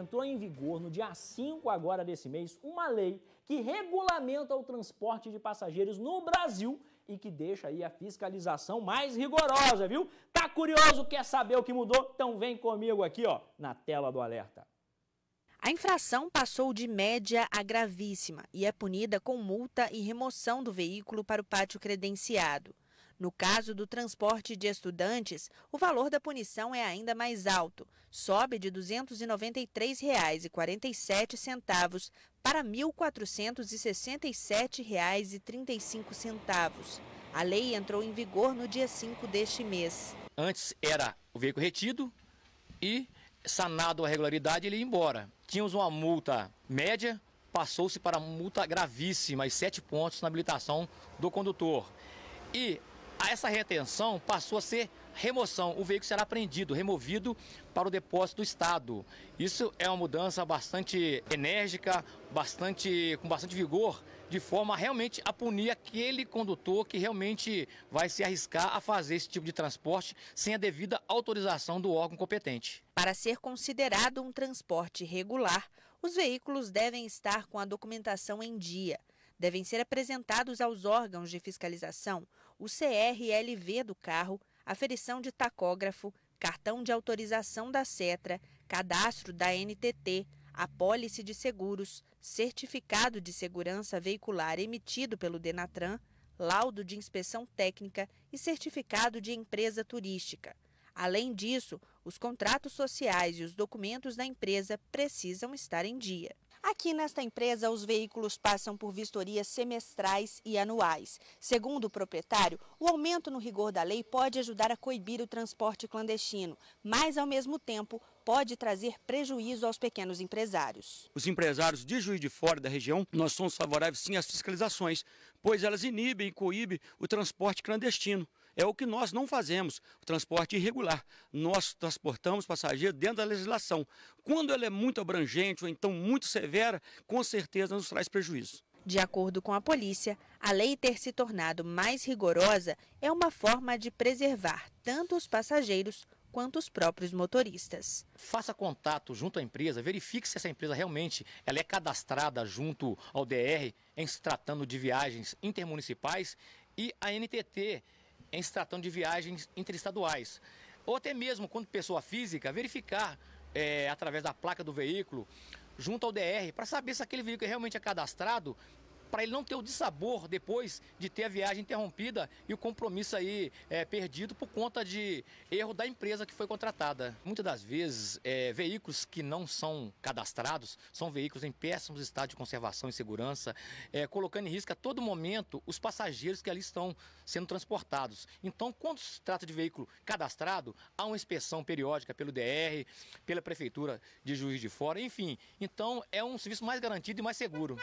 Entrou em vigor no dia 5 agora desse mês uma lei que regulamenta o transporte de passageiros no Brasil e que deixa aí a fiscalização mais rigorosa, viu? Tá curioso, quer saber o que mudou? Então vem comigo aqui, ó, na tela do alerta. A infração passou de média a gravíssima e é punida com multa e remoção do veículo para o pátio credenciado. No caso do transporte de estudantes, o valor da punição é ainda mais alto, sobe de R$ 293,47 para R$ 1.467,35. A lei entrou em vigor no dia 5 deste mês. Antes era o veículo retido e, sanado a regularidade, ele ia embora. Tínhamos uma multa média, passou-se para multa gravíssima, e sete pontos na habilitação do condutor. E essa retenção passou a ser remoção. O veículo será apreendido, removido para o depósito do Estado. Isso é uma mudança bastante enérgica, bastante, com bastante vigor, de forma realmente a punir aquele condutor que realmente vai se arriscar a fazer esse tipo de transporte sem a devida autorização do órgão competente. Para ser considerado um transporte regular, os veículos devem estar com a documentação em dia devem ser apresentados aos órgãos de fiscalização o CRLV do carro, aferição de tacógrafo, cartão de autorização da CETRA, cadastro da NTT, apólice de seguros, certificado de segurança veicular emitido pelo Denatran, laudo de inspeção técnica e certificado de empresa turística. Além disso, os contratos sociais e os documentos da empresa precisam estar em dia. Aqui nesta empresa, os veículos passam por vistorias semestrais e anuais. Segundo o proprietário, o aumento no rigor da lei pode ajudar a coibir o transporte clandestino, mas, ao mesmo tempo, pode trazer prejuízo aos pequenos empresários. Os empresários de Juiz de Fora da região, nós somos favoráveis sim às fiscalizações, pois elas inibem e coíbem o transporte clandestino. É o que nós não fazemos, o transporte irregular. Nós transportamos passageiro dentro da legislação. Quando ela é muito abrangente ou então muito severa, com certeza nos traz prejuízo. De acordo com a polícia, a lei ter se tornado mais rigorosa é uma forma de preservar tanto os passageiros quanto os próprios motoristas. Faça contato junto à empresa, verifique se essa empresa realmente ela é cadastrada junto ao DR em se tratando de viagens intermunicipais e a NTT em se tratando de viagens interestaduais. Ou até mesmo, quando pessoa física, verificar é, através da placa do veículo junto ao DR para saber se aquele veículo é realmente é cadastrado para ele não ter o dissabor depois de ter a viagem interrompida e o compromisso aí é, perdido por conta de erro da empresa que foi contratada. Muitas das vezes, é, veículos que não são cadastrados são veículos em péssimos estados de conservação e segurança, é, colocando em risco a todo momento os passageiros que ali estão sendo transportados. Então, quando se trata de veículo cadastrado, há uma inspeção periódica pelo DR, pela Prefeitura de Juiz de Fora, enfim. Então, é um serviço mais garantido e mais seguro.